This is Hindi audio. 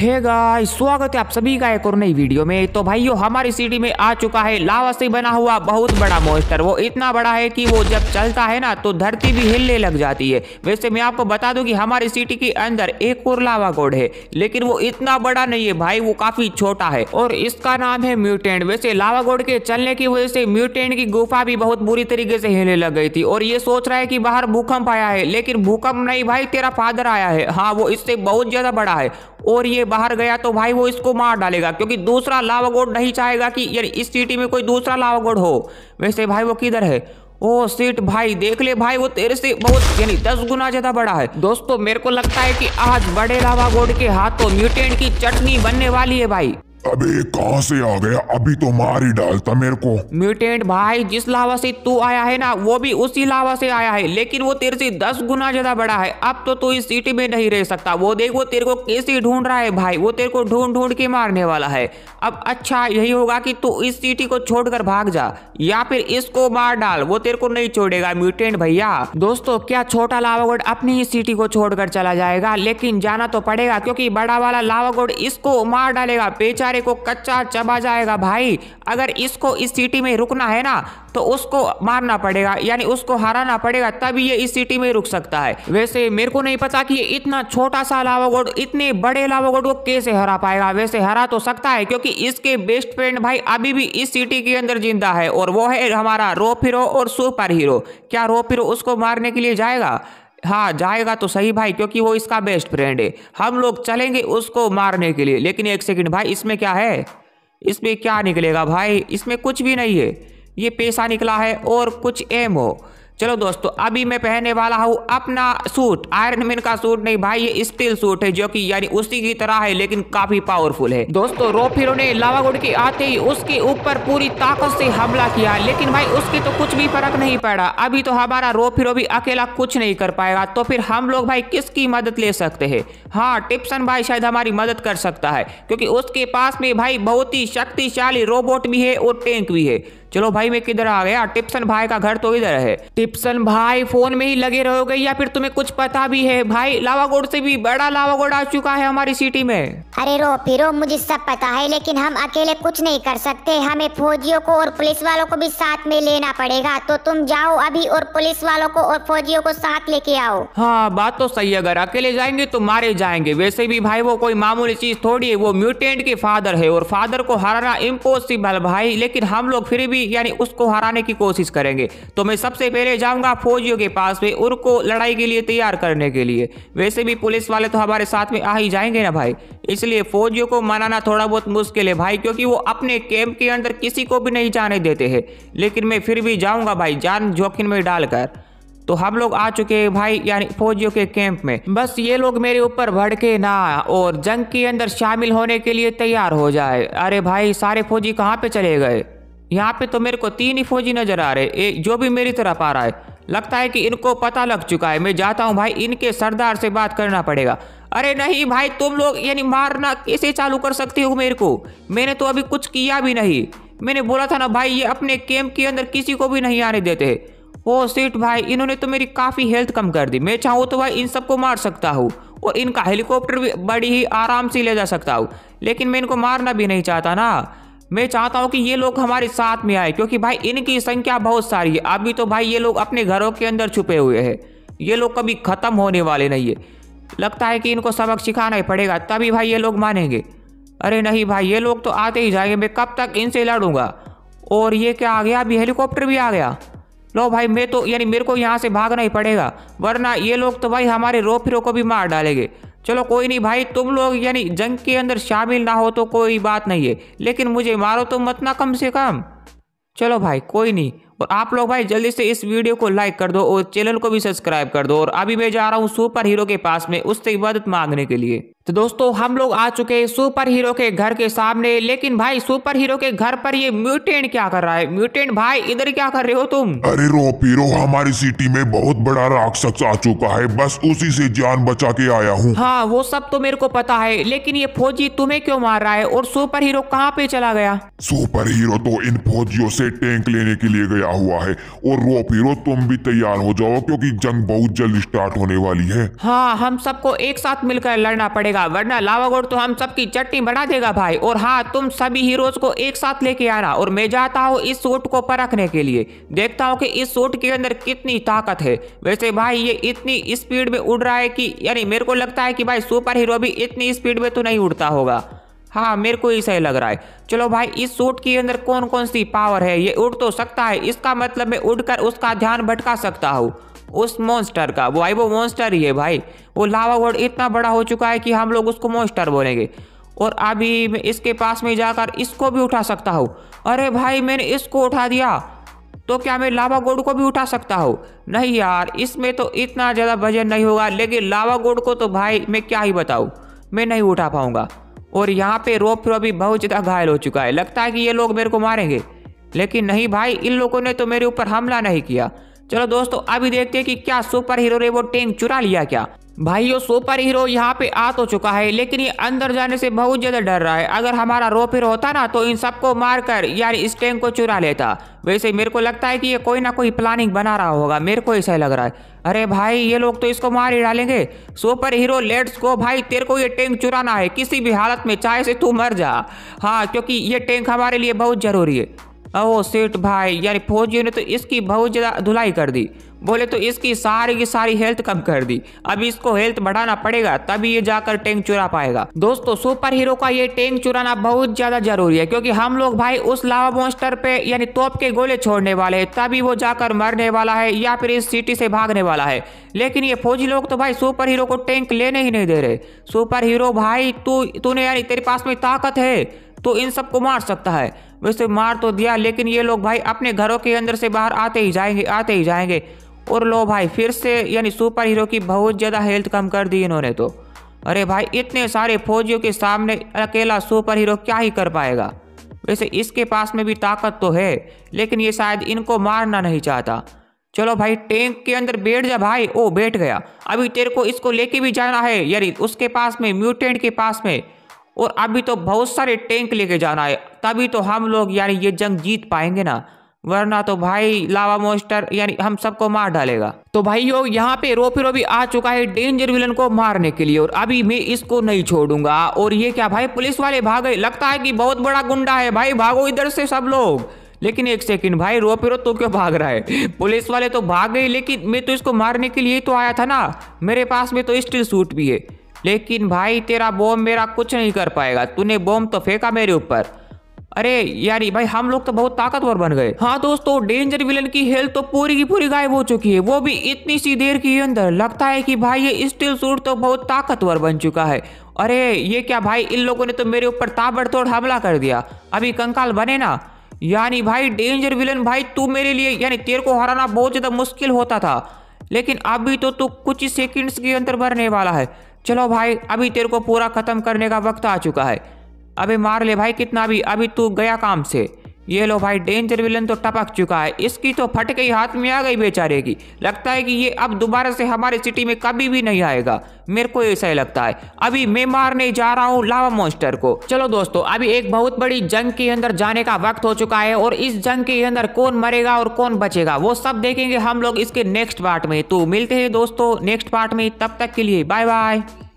हे गाइस स्वागत है आप सभी का एक और नई वीडियो में तो भाइयों हमारी सिटी में आ चुका है लावा से बना हुआ बहुत बड़ा मोस्टर वो इतना बड़ा है कि वो जब चलता है ना तो धरती भी हिलने लग जाती है वैसे मैं आपको बता दूं कि हमारी सिटी के अंदर एक और लावा गोड है लेकिन वो इतना बड़ा नहीं है भाई वो काफी छोटा है और इसका नाम है म्यूटेंट वैसे लावा गोड के चलने की वजह से म्यूटेंट की गुफा भी बहुत बुरी तरीके से हिलने लग गई थी और ये सोच रहा है कि बाहर भूकंप आया है लेकिन भूकंप नहीं भाई तेरा फादर आया है हाँ वो इससे बहुत ज्यादा बड़ा है और ये बाहर गया तो भाई वो इसको मार डालेगा क्योंकि दूसरा लावा गोड नहीं चाहेगा कि यार इस सिटी में कोई दूसरा लावा गोड हो वैसे भाई वो किधर है ओ सीट भाई देख ले भाई वो तेरे से बहुत यानी दस गुना ज्यादा बड़ा है दोस्तों मेरे को लगता है कि आज बड़े लावा गोड के हाथों म्यूटेंट की चटनी बनने वाली है भाई अबे ये कहाँ से आ गया अभी तो मार ही डालता मेरे को म्यूटेंट भाई जिस लावा से तू आया है ना वो भी उसी लावा से आया है लेकिन वो तेरे से दस गुना ज्यादा बड़ा है अब तो तू इस सिटी में नहीं रह सकता वो देख वो तेरे को कैसे ढूंढ रहा है भाई वो तेरे को ढूंढ ढूंढ के मारने वाला है अब अच्छा यही होगा की तू इस सिटी को छोड़ भाग जा या फिर इसको मार डाल वो तेरे को नहीं छोड़ेगा म्यूटेंट भैया दोस्तों क्या छोटा लावागोड अपनी ही सिटी को छोड़ चला जाएगा लेकिन जाना तो पड़ेगा क्योंकि बड़ा वाला लावागोड इसको मार डालेगा पेचा बेचारे को कच्चा चबा जाएगा भाई अगर इसको इस सिटी में रुकना है ना तो उसको मारना पड़ेगा यानी उसको हराना पड़ेगा तभी ये इस सिटी में रुक सकता है वैसे मेरे को नहीं पता कि ये इतना छोटा सा लावा गोड इतने बड़े लावा गोड को कैसे हरा पाएगा वैसे हरा तो सकता है क्योंकि इसके बेस्ट फ्रेंड भाई अभी भी इस सिटी के अंदर जिंदा है और वो है हमारा रोप हीरो और सुपर हीरो क्या रोप हीरो उसको मारने के लिए जाएगा हाँ जाएगा तो सही भाई क्योंकि वो इसका बेस्ट फ्रेंड है हम लोग चलेंगे उसको मारने के लिए लेकिन एक सेकंड भाई इसमें क्या है इसमें क्या निकलेगा भाई इसमें कुछ भी नहीं है ये पैसा निकला है और कुछ एम हो चलो दोस्तों अभी मैं पहनने वाला हूँ अपना सूट आयरन मैन का सूट नहीं भाई ये स्टील सूट है जो कि यानी उसी की तरह है लेकिन काफी पावरफुल है दोस्तों रोफिरो ने लावा गुड़ के आते ही उसके ऊपर पूरी ताकत से हमला किया लेकिन भाई उसके तो कुछ भी फर्क नहीं पड़ा अभी तो हमारा रोफिरो भी अकेला कुछ नहीं कर पाएगा तो फिर हम लोग भाई किसकी मदद ले सकते है हाँ टिप्सन भाई शायद हमारी मदद कर सकता है क्योंकि उसके पास में भाई बहुत ही शक्तिशाली रोबोट भी है और टैंक भी है चलो भाई मैं किधर आ गया टिप्सन भाई का घर तो इधर है टिप्सन भाई फोन में ही लगे रहोगे या फिर तुम्हें कुछ पता भी है भाई लावागोड से भी बड़ा लावागोड आ चुका है हमारी सिटी में अरे रो पिरो मुझे सब पता है लेकिन हम अकेले कुछ नहीं कर सकते हमें फौजियों को और पुलिस वालों को भी साथ में लेना पड़ेगा तो तुम जाओ अभी और पुलिस वालों को और फौजियों को साथ लेके आओ हाँ बात तो सही है अगर अकेले जाएंगे तो मारे जाएंगे वैसे भी भाई वो कोई मामूली चीज थोड़ी है वो म्यूटेंट के फादर है और फादर को हराना इम्पोसिबल भाई लेकिन हम लोग फिर भी यानी उसको हराने की कोशिश करेंगे तो मैं सबसे पहले जाऊंगा फौजियों के पास में उनको लड़ाई के लिए तैयार करने के लिए वैसे भी पुलिस वाले तो हमारे साथ में आ ही जाएंगे ना भाई इसलिए लिए फौजियों को मनाना थोड़ा बहुत मुश्किल है भाई क्योंकि वो अपने कैंप के अंदर किसी को भी नहीं जाने देते हैं लेकिन मैं फिर भी जाऊंगा भाई जान जोखिम में डालकर तो हम लोग आ चुके हैं भाई यानी फौजियों के कैंप में बस ये लोग मेरे ऊपर भड़के ना और जंग के अंदर शामिल होने के लिए तैयार हो जाए अरे भाई सारे फौजी कहाँ पे चले गए यहाँ पे तो मेरे को तीन ही फौजी नजर आ रहे एक जो भी मेरी तरफ आ रहा है लगता है कि इनको पता लग चुका है मैं जाता हूँ भाई इनके सरदार से बात करना पड़ेगा अरे नहीं भाई तुम लोग यानी मारना कैसे चालू कर सकते हो मेरे को मैंने तो अभी कुछ किया भी नहीं मैंने बोला था ना भाई ये अपने कैंप के अंदर किसी को भी नहीं आने देते ओ सेठ भाई इन्होंने तो मेरी काफ़ी हेल्थ कम कर दी मैं चाहूँ तो भाई इन सबको मार सकता हूँ और इनका हेलीकॉप्टर भी बड़ी ही आराम से ले जा सकता हूँ लेकिन मैं इनको मारना भी नहीं चाहता ना मैं चाहता हूँ कि ये लोग हमारे साथ में आए क्योंकि भाई इनकी संख्या बहुत सारी है अभी तो भाई ये लोग अपने घरों के अंदर छुपे हुए हैं ये लोग कभी ख़त्म होने वाले नहीं है लगता है कि इनको सबक सिखाना ही पड़ेगा तभी भाई ये लोग मानेंगे अरे नहीं भाई ये लोग तो आते ही जाएंगे मैं कब तक इनसे लड़ूंगा और ये क्या आ गया अभी हेलीकॉप्टर भी आ गया लो भाई मैं तो यानी मेरे को यहाँ से भागना ही पड़ेगा वरना ये लोग तो भाई हमारे रो फिरो को भी मार डालेंगे चलो कोई नहीं भाई तुम लोग यानी जंग के अंदर शामिल ना हो तो कोई बात नहीं है लेकिन मुझे मारो तो मत ना कम से कम चलो भाई कोई नहीं और तो आप लोग भाई जल्दी से इस वीडियो को लाइक कर दो और चैनल को भी सब्सक्राइब कर दो और अभी मैं जा रहा हूँ सुपर हीरो के पास में उससे मदद मांगने के लिए तो दोस्तों हम लोग आ चुके हैं सुपर हीरो के घर के सामने लेकिन भाई सुपर हीरो के घर पर ये म्यूटेंट क्या कर रहा है म्यूटेंट भाई इधर क्या कर रहे हो तुम अरे रो पीरो हमारी सिटी में बहुत बड़ा राक्षस आ चुका है बस उसी से जान बचा के आया हूँ हाँ वो सब तो मेरे को पता है लेकिन ये फौजी तुम्हे क्यों मार रहा है और सुपर हीरो कहाँ पे चला गया सुपर हीरो तो इन फौजियों से टैंक लेने के लिए गया हुआ है और रो पीरो तुम भी तैयार हो जाओ क्योंकि जंग बहुत जल्द स्टार्ट होने वाली है हाँ हम सबको एक साथ मिलकर लड़ना पड़ेगा पड़ेगा वरना लावा गोड तो हम सबकी चटनी बढ़ा देगा भाई और हाँ तुम सभी हीरोज को एक साथ लेके आना और मैं जाता हूँ इस सूट को परखने के लिए देखता हूँ कि इस सूट के अंदर कितनी ताकत है वैसे भाई ये इतनी स्पीड में उड़ रहा है कि यानी मेरे को लगता है कि भाई सुपर हीरो भी इतनी स्पीड में तो नहीं उड़ता होगा हाँ मेरे को ही सही लग रहा है चलो भाई इस सूट के अंदर कौन कौन सी पावर है ये उड़ तो सकता है इसका मतलब मैं उड़कर उसका ध्यान भटका सकता हूँ उस मॉन्स्टर का वो भाई वो मॉन्स्टर ही है भाई वो लावा गोड इतना बड़ा हो चुका है कि हम लोग उसको मॉन्स्टर बोलेंगे और अभी मैं इसके पास में जाकर इसको भी उठा सकता हूँ अरे भाई मैंने इसको उठा दिया तो क्या मैं लावा गोड को भी उठा सकता हूँ नहीं यार इसमें तो इतना ज़्यादा वजन नहीं होगा लेकिन लावा गोड को तो भाई मैं क्या ही बताऊँ मैं नहीं उठा पाऊँगा और यहाँ पे रोप रो भी बहुत ज़्यादा घायल हो चुका है लगता है कि ये लोग मेरे को मारेंगे लेकिन नहीं भाई इन लोगों ने तो मेरे ऊपर हमला नहीं किया चलो दोस्तों अभी देखते हैं कि क्या सुपर हीरो ने वो टैंक चुरा लिया क्या भाई यो सुपर हीरो यहाँ पे आ तो चुका है लेकिन ये अंदर जाने से बहुत ज्यादा डर रहा है अगर हमारा रोपिर होता ना तो इन सबको मारकर यार इस टैंक को चुरा लेता वैसे मेरे को लगता है कि ये कोई ना कोई प्लानिंग बना रहा होगा मेरे को ऐसा लग रहा है अरे भाई ये लोग तो इसको मार ही डालेंगे सुपर हीरो लेट्स को भाई तेरे को ये टैंक चुराना है किसी भी हालत में चाहे से तू मर जा हाँ क्योंकि ये टैंक हमारे लिए बहुत जरूरी है ओ सेठ भाई यानी फौजियों ने तो इसकी बहुत ज़्यादा धुलाई कर दी बोले तो इसकी सारी की सारी हेल्थ कम कर दी अब इसको हेल्थ बढ़ाना पड़ेगा तभी ये जाकर टैंक चुरा पाएगा दोस्तों सुपर हीरो का ये टैंक चुराना बहुत ज्यादा जरूरी है क्योंकि हम लोग भाई उस लावा मोस्टर पे यानी तोप के गोले छोड़ने वाले हैं तभी वो जाकर मरने वाला है या फिर इस सिटी से भागने वाला है लेकिन ये फौजी लोग तो भाई सुपर हीरो को टैंक लेने ही नहीं दे रहे सुपर हीरो भाई तू तूने यार तेरे पास में ताकत है तो इन सबको मार सकता है वैसे मार तो दिया लेकिन ये लोग भाई अपने घरों के अंदर से बाहर आते ही जाएंगे आते ही जाएंगे और लो भाई फिर से यानी सुपर हीरो की बहुत ज़्यादा हेल्थ कम कर दी इन्होंने तो अरे भाई इतने सारे फौजियों के सामने अकेला सुपर हीरो क्या ही कर पाएगा वैसे इसके पास में भी ताकत तो है लेकिन ये शायद इनको मारना नहीं चाहता चलो भाई टैंक के अंदर बैठ जा भाई ओ बैठ गया अभी तेरे को इसको लेके भी जाना है यानी उसके पास में म्यूटेंट के पास में और अभी तो बहुत सारे टैंक लेके जाना है तभी तो हम लोग यानी ये जंग जीत पाएंगे ना वरना तो भाई लावा मोस्टर यानी हम सबको मार डालेगा तो भाई योग यहाँ पे रोपी रोपी आ चुका है डेंजर विलन को मारने के लिए और अभी मैं इसको नहीं छोड़ूंगा और ये क्या भाई पुलिस वाले भाग गए लगता है कि बहुत बड़ा गुंडा है भाई भागो इधर से सब लोग लेकिन एक सेकंड भाई रो पिरो तो क्यों भाग रहा है पुलिस वाले तो भाग गए लेकिन मैं तो इसको मारने के लिए तो आया था ना मेरे पास में तो स्टील सूट भी है लेकिन भाई तेरा बॉम मेरा कुछ नहीं कर पाएगा तूने बॉम तो फेंका मेरे ऊपर अरे यारी भाई हम लोग तो बहुत ताकतवर बन गए हाँ दोस्तों डेंजर विलन की हेल्थ तो पूरी की पूरी गायब हो चुकी है वो भी इतनी सी देर के अंदर लगता है कि भाई ये स्टील सूट तो बहुत ताकतवर बन चुका है अरे ये क्या भाई इन लोगों ने तो मेरे ऊपर ताबड़तोड़ हमला कर दिया अभी कंकाल बने ना यानी भाई डेंजर विलन भाई तू मेरे लिए यानी तेरे को हराना बहुत ज़्यादा मुश्किल होता था लेकिन अभी तो तू कुछ ही के अंदर मरने वाला है चलो भाई अभी तेरे को पूरा ख़त्म करने का वक्त आ चुका है अभी मार ले भाई कितना भी अभी तू गया काम से ये लो भाई डेंजर विलन तो टपक चुका है इसकी तो फट गई हाथ में आ गई बेचारे की लगता है कि ये अब दोबारा से हमारे सिटी में कभी भी नहीं आएगा मेरे को ऐसा ही लगता है अभी मैं मारने जा रहा हूँ लावा मोस्टर को चलो दोस्तों अभी एक बहुत बड़ी जंग के अंदर जाने का वक्त हो चुका है और इस जंग के अंदर कौन मरेगा और कौन बचेगा वो सब देखेंगे हम लोग इसके नेक्स्ट पार्ट में तो मिलते हैं दोस्तों नेक्स्ट पार्ट में तब तक के लिए बाय बाय